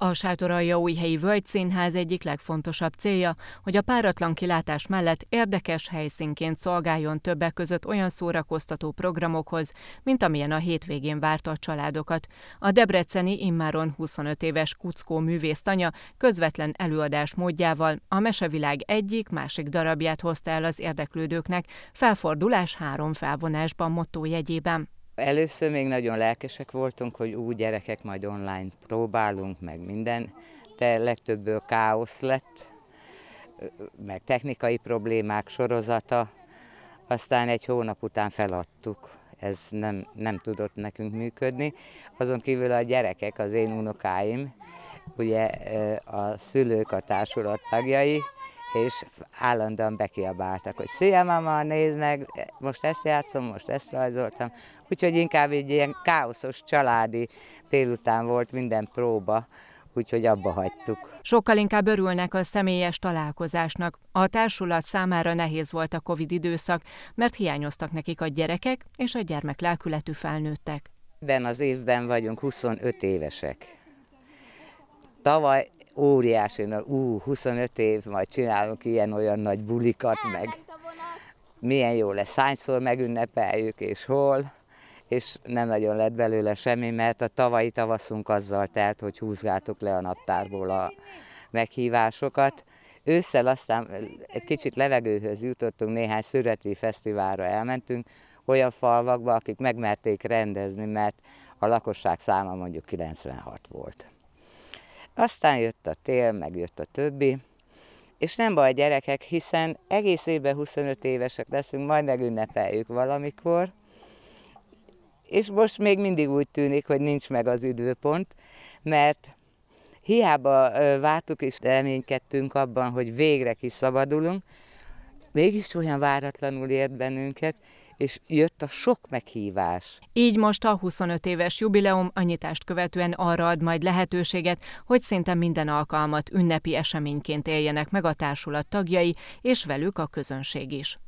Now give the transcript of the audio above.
A új helyi Völgyszínház egyik legfontosabb célja, hogy a páratlan kilátás mellett érdekes helyszínként szolgáljon többek között olyan szórakoztató programokhoz, mint amilyen a hétvégén várta a családokat. A debreceni immáron 25 éves Kuckó művésztanya közvetlen előadás módjával a mesevilág egyik-másik darabját hozta el az érdeklődőknek, felfordulás három felvonásban motto jegyében. Először még nagyon lelkesek voltunk, hogy úgy gyerekek, majd online próbálunk, meg minden, de legtöbbből káosz lett, meg technikai problémák sorozata, aztán egy hónap után feladtuk. Ez nem, nem tudott nekünk működni. Azon kívül a gyerekek, az én unokáim, ugye a szülők, a társulat tagjai, és állandóan bekiabáltak, hogy szia mama, nézd meg, most ezt játszom, most ezt rajzoltam. Úgyhogy inkább egy ilyen káoszos családi délután volt minden próba, úgyhogy abba hagytuk. Sokkal inkább örülnek a személyes találkozásnak. A társulat számára nehéz volt a Covid időszak, mert hiányoztak nekik a gyerekek, és a gyermek lelkületű felnőttek. Ebben az évben vagyunk 25 évesek. Tavaly óriási, ú, 25 év, majd csinálunk ilyen-olyan nagy bulikat, El, meg milyen jó lesz, hányszor megünnepeljük, és hol, és nem nagyon lett belőle semmi, mert a tavalyi tavaszunk azzal telt, hogy húzgáltuk le a naptárból a meghívásokat. Ősszel aztán egy kicsit levegőhöz jutottunk, néhány szüreti fesztiválra elmentünk, olyan falvakba, akik megmerték rendezni, mert a lakosság száma mondjuk 96 volt. Aztán jött a tél, meg jött a többi, és nem baj gyerekek, hiszen egész évben 25 évesek leszünk, majd megünnepeljük valamikor, és most még mindig úgy tűnik, hogy nincs meg az időpont, mert hiába vártuk és reménykedtünk abban, hogy végre kiszabadulunk, mégis olyan váratlanul ért bennünket, és jött a sok meghívás. Így most a 25 éves jubileum a nyitást követően arra ad majd lehetőséget, hogy szinte minden alkalmat ünnepi eseményként éljenek meg a társulat tagjai, és velük a közönség is.